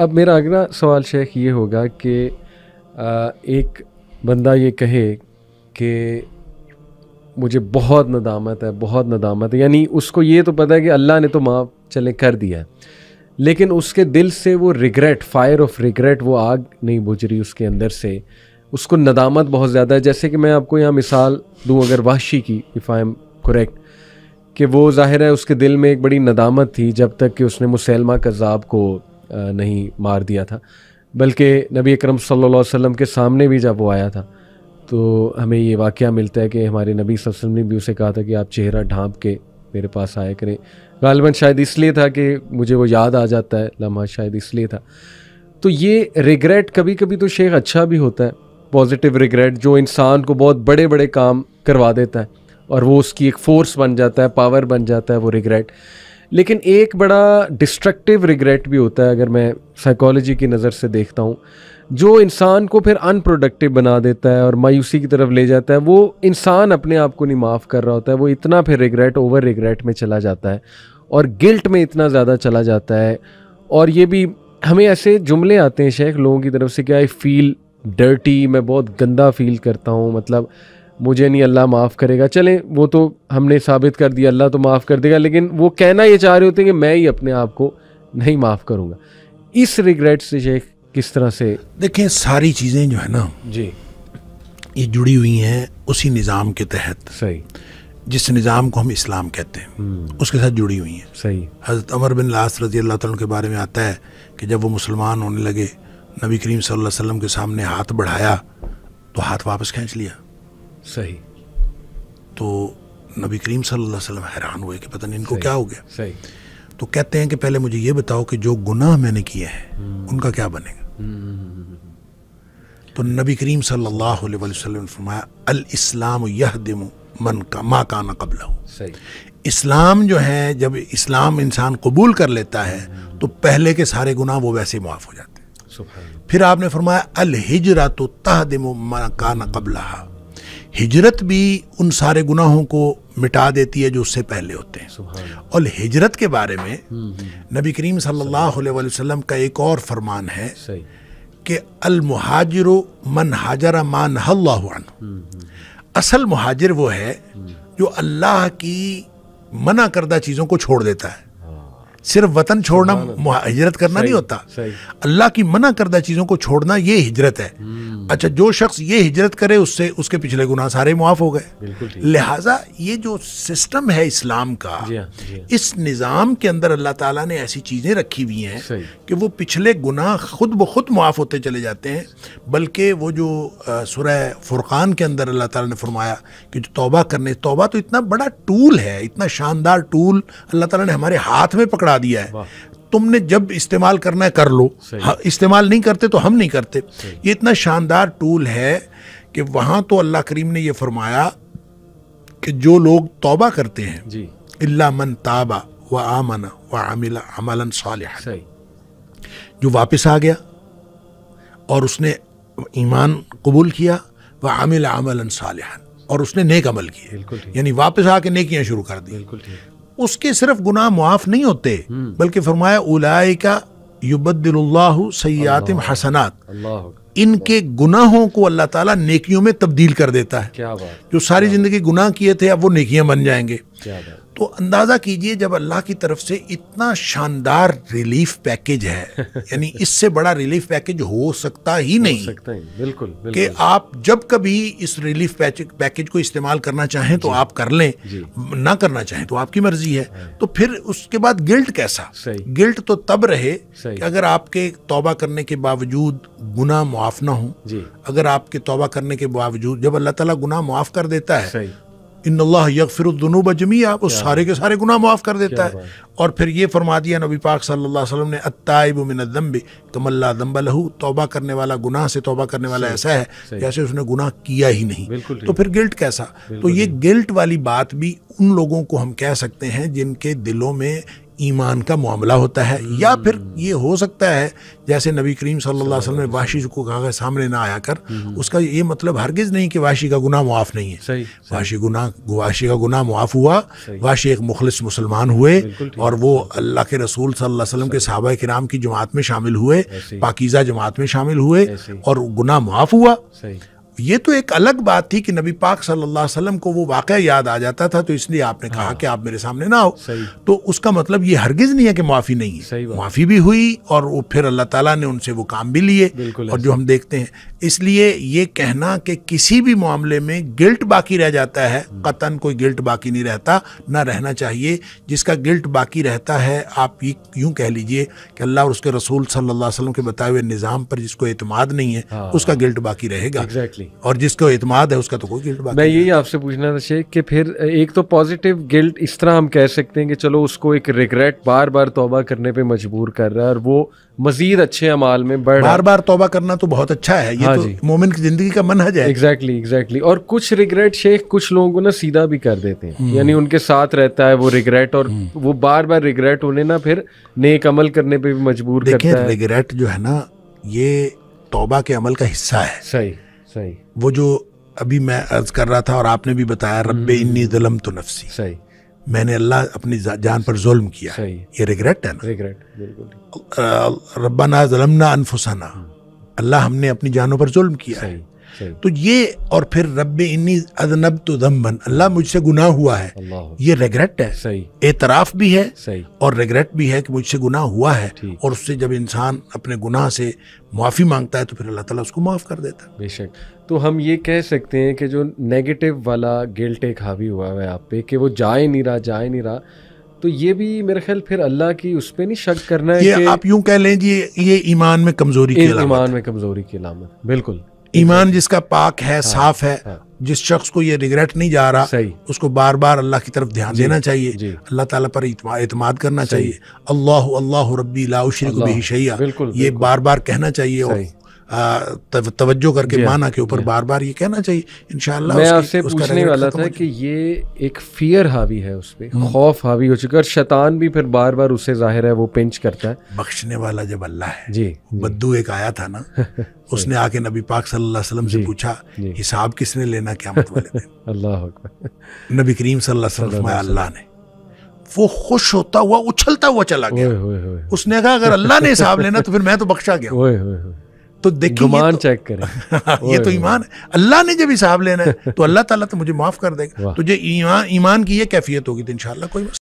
अब मेरा अगला सवाल शेख ये होगा कि एक बंदा ये कहे कि मुझे बहुत नदामत है बहुत नदामत है यानी उसको ये तो पता है कि अल्लाह ने तो माफ़ चले कर दिया है लेकिन उसके दिल से वो रिग्रेट फायर ऑफ रिग्रेट वो आग नहीं बुझ रही उसके अंदर से उसको नदामत बहुत ज़्यादा है जैसे कि मैं आपको यहाँ मिसाल दूँ अगर वाशी की इफ़ आई एम करेक्ट कि वो ज़ाहिर है उसके दिल में एक बड़ी नदामत थी जब तक कि उसने मुसलमा कज़ाब को नहीं मार दिया था बल्कि नबी अकरम सल्लल्लाहु अलैहि वसल्लम के सामने भी जब वो आया था तो हमें ये वाक़ मिलता है कि हमारे नबी वसल्लम ने भी उसे कहा था कि आप चेहरा ढांप के मेरे पास आया करें गालबन शायद इसलिए था कि मुझे वो याद आ जाता है लम्हा शायद इसलिए था तो ये रिग्रेट कभी कभी तो शेख अच्छा भी होता है पॉजिटिव रिग्रेट जो इंसान को बहुत बड़े बड़े काम करवा देता है और वो उसकी एक फ़ोर्स बन जाता है पावर बन जाता है वो रिग्रेट लेकिन एक बड़ा डिस्ट्रक्टिव रिग्रेट भी होता है अगर मैं साइकोलॉजी की नज़र से देखता हूँ जो इंसान को फिर अनप्रोडक्टिव बना देता है और मायूसी की तरफ ले जाता है वो इंसान अपने आप को नहीं माफ़ कर रहा होता है वो इतना फिर रिग्रेट ओवर रिग्रेट में चला जाता है और गिल्ट में इतना ज़्यादा चला जाता है और ये भी हमें ऐसे जुमले आते हैं शेख लोगों की तरफ से कि आई फील डर्टी मैं बहुत गंदा फील करता हूँ मतलब मुझे नहीं अल्लाह माफ़ करेगा चलें वो तो हमने साबित कर दिया अल्लाह तो माफ़ कर देगा लेकिन वो कहना ये चाह रहे होते हैं कि मैं ही अपने आप को नहीं माफ़ करूँगा इस रिग्रेट से शेख किस तरह से देखें सारी चीज़ें जो है ना जी ये जुड़ी हुई हैं उसी निज़ाम के तहत सही जिस निज़ाम को हम इस्लाम कहते हैं हम्म। उसके साथ जुड़ी हुई हैं सही हज़रत अमर बिन लास रजी अल्लाह तुम के बारे में आता है कि जब वो मुसलमान होने लगे नबी करीम सल्लल्लाहु अलैहि वसल्लम के सामने हाथ बढ़ाया तो हाथ वापस खींच लिया सही तो नबी करीम सल्लल्लाहु अलैहि वसल्लम हैरान हुए कि पता नहीं इनको क्या हो गया सही तो कहते हैं कि पहले मुझे ये बताओ कि जो गुनाह मैंने किए हैं हम्म। उनका क्या बनेगा हम्म, हम्म, तो नबी करीम सल्लल्लाहु अलैहि वसल्लम ने फरमाया अल इस्लाम यहदम मन का मा का ना कबला हो इस्लाम जो है जब इस्लाम इंसान कबूल कर लेता है तो पहले के सारे गुनाह वो वैसे माफ़ हो जाते हैं फिर आपने फरमाया अल हिजरा तो तह दिमो मन का ना कबला हिजरत भी उन सारे गुनाहों को मिटा देती है जो उससे पहले होते हैं और हिजरत के बारे में हम्म, हम्म, हम्म। नबी करीम सल्लल्लाहु अलैहि वसल्लम का एक और फरमान है कि अल मुहाजिर मन हाजरा मान हल्लान असल मुहाजिर वो है जो अल्लाह की मना करदा चीज़ों को छोड़ देता है सिर्फ वतन छोड़ना हिजरत करना नहीं होता अल्लाह की मना करदा चीज़ों को छोड़ना ये हिजरत है हम्म। अच्छा जो शख्स ये हिजरत करे उससे उसके पिछले गुनाह सारे मुआफ हो गए लिहाजा ये जो सिस्टम है इस्लाम का हाँ, हाँ। इस निज़ाम के अंदर अल्लाह ताला ने ऐसी चीज़ें रखी हुई हैं कि वो पिछले गुनाह खुद ब खुद मुआफ होते चले जाते हैं बल्कि वो जो सुरह फुरक़ान के अंदर अल्लाह ताला ने फरमाया कि जो तोबा करने तोबा तो इतना बड़ा टूल है इतना शानदार टूल अल्लाह ताला ने हमारे हाथ में पकड़ा करा दिया है तुमने जब इस्तेमाल करना है कर लो हाँ, इस्तेमाल नहीं करते तो हम नहीं करते ये इतना शानदार टूल है कि वहाँ तो अल्लाह करीम ने यह फरमाया कि जो लोग तौबा करते हैं जी इल्ला मन ताबा व आमना व आमिला अमलन सालिह जो वापस आ गया और उसने ईमान कबूल किया व आमिल अमलन सालिहान और उसने नेक अमल किए यानी वापस आके नेकियां शुरू कर दी उसके सिर्फ गुनाह मुआफ नहीं होते हम्म। बल्कि फरमाया उलाई का युबद्दिल्लाहु सयातिम हसनात इनके गुनाहों को अल्लाह ताला नेकियों में तब्दील कर देता है जो सारी ज़िंदगी गुनाह किए थे अब वो नेकियां बन जाएंगे तो अंदाज़ा कीजिए जब अल्लाह की तरफ से इतना शानदार रिलीफ पैकेज है यानी इससे बड़ा रिलीफ पैकेज हो सकता ही नहीं हो सकता ही बिल्कुल, बिल्कुल। कि आप जब कभी इस रिलीफ पैकेज को इस्तेमाल करना चाहें तो आप कर लें ना करना चाहें तो आपकी मर्जी है हाँ। तो फिर उसके बाद गिल्ट कैसा गिल्ट तो तब रहे कि अगर आपके तोबा करने के बावजूद गुना मुआफ ना हो अगर आपके तोबा करने के बावजूद जब अल्लाह तला गुना मुआफ कर देता है इन अल्लाह यकफिरदनूब जमिया वो सारे के सारे गुनाह माफ़ कर देता है और फिर ये फरमा दिया नबी पाक सल्लल्लाहु अलैहि वसल्लम ने अत्ताइब मिनदम्बी कमल्ला दम्बा लहू तौबा करने वाला गुनाह से तौबा करने वाला ऐसा है जैसे उसने गुनाह किया ही नहीं तो फिर गिल्ट कैसा तो ये गिल्ट वाली बात भी उन लोगों को हम कह सकते हैं जिनके दिलों में ईमान का मामला होता है या हम्म। फिर ये हो सकता है जैसे नबी करीम सल्लल्लाहु अलैहि वसल्लम वाशी को कहा गया सामने ना आया कर हम्म। उसका ये मतलब हरगिज़ नहीं कि वाशी का गुनाह मुआफ़ नहीं है सही, वाशी गुनाह वाशी का गुनाह मुआफ़ हुआ वाशी एक मुखलिस मुसलमान हुए और वो अल्लाह के रसूल सल्लल्लाहु अलैहि वसल्लम के सहाबा कराम की जमात में शामिल हुए पाकिज़ा जमात में शामिल हुए और गुनाह मुआफ़ हुआ ये तो एक अलग बात थी कि नबी पाक सल्लल्लाहु अलैहि वसल्लम को वो वाक़ याद आ जाता था तो इसलिए आपने कहा हाँ। कि आप मेरे सामने ना हो तो उसका मतलब ये हरगिज़ नहीं है कि माफ़ी नहीं है माफ़ी भी हुई और वो फिर अल्लाह ताला ने उनसे वो काम भी लिए और जो हम देखते हैं इसलिए ये कहना कि किसी भी मामले में गिल्ट बाकी रह जाता है कतन कोई गिल्ट बाकी नहीं रहता ना रहना चाहिए जिसका गिल्ट बाकी रहता है आप ये यूँ कह लीजिए कि अल्लाह और उसके रसूल सल्लल्लाहु अलैहि वसल्लम के बताए हुए निज़ाम पर जिसको एतमाद नहीं है हाँ, उसका गिल्ट बाकी रहेगा एग्जैक्टली exactly. और जिसको एतमाद है उसका तो कोई गिल्ट बाकी मैं यही आपसे पूछना था शेख कि फिर एक तो पॉजिटिव गिल्ट इस तरह हम कह सकते हैं कि चलो उसको एक रिग्रेट बार बार तोबा करने पर मजबूर कर रहा है और वो मजीद अच्छे अमाल में बढ़ बार बार तोबा करना तो बहुत अच्छा है ये हाँ तो मोमिन की जिंदगी का मन हज है एग्जैक्टली exactly, एग्जैक्टली exactly. और कुछ रिग्रेट शेख कुछ लोगों को ना सीधा भी कर देते हैं हम्म। यानी उनके साथ रहता है वो रिग्रेट और हम्म। वो बार बार रिग्रेट उन्हें ना फिर नेक अमल करने पर भी मजबूर करता है रिग्रेट जो है ना ये तोबा के अमल का हिस्सा है सही सही वो जो अभी मैं अर्ज कर रहा था और आपने भी बताया हम्म। रब इन्नी जलम तो नफसी सही मैंने अल्लाह अपनी जान पर जुल्म किया है ये रिग्रेट है ना रिग्रेट बिल्कुल रब्बाना जलमना अनफुसाना हाँ। अल्लाह हमने अपनी जानों पर जुल्म किया है तो ये और फिर रब इन्नी अजनब तो दम्बन अल्लाह मुझसे गुना हुआ है ये रेगरेट है एतराफ भी है और रेगरेट भी है कि मुझसे गुना हुआ है और उससे जब इंसान अपने गुनाह से माफ़ी मांगता है तो फिर अल्लाह ताला उसको माफ़ कर देता है बेशक तो हम ये कह सकते हैं कि जो नेगेटिव वाला गिल्ट एक हावी हुआ है आप पे कि वो जाए नहीं रहा जाए नहीं रहा तो ये भी मेरे ख्याल फिर अल्लाह की उस पर नहीं शक करना है ये आप यूं कह लें जी ये ईमान में कमज़ोरी की ईमान में कमज़ोरी की लामत बिल्कुल ईमान जिसका पाक है हाँ, साफ है हाँ, जिस शख्स को ये रिग्रेट नहीं जा रहा उसको बार बार अल्लाह की तरफ ध्यान देना चाहिए अल्लाह ताला पर अतमाद करना चाहिए अल्लाह अल्लाह रबी लाउशी को भी शैया ये बार बार कहना चाहिए और तवज्जो करके हाँ। माना के ऊपर हाँ। बार बार ये कहना चाहिए इन मैं आपसे पूछने वाला था कि ये एक फियर हावी है उस पर हम्म। खौफ हावी हो चुका है और शैतान भी फिर बार बार उसे जाहिर है वो पिंच करता है बख्शने वाला जब अल्लाह है जी बद्दू एक आया था ना उसने आके नबी पाक सल्लल्लाहु अलैहि वसल्लम से पूछा हिसाब किसने लेना क्या मतलब अल्लाह नबी करीम सल्लल्लाहु अल्लाह ने वो खुश होता हुआ उछलता हुआ चला गया उसने कहा अगर अल्लाह ने हिसाब लेना तो फिर मैं तो बख्शा गया तो देखिए ईमान चेक तो- करें ये तो ईमान अल्लाह ने जब हिसाब लेना है तो अल्लाह ताला तो मुझे माफ कर देगा तुझे ईमान ईमान की ये कैफियत होगी तो इंशाल्लाह कोई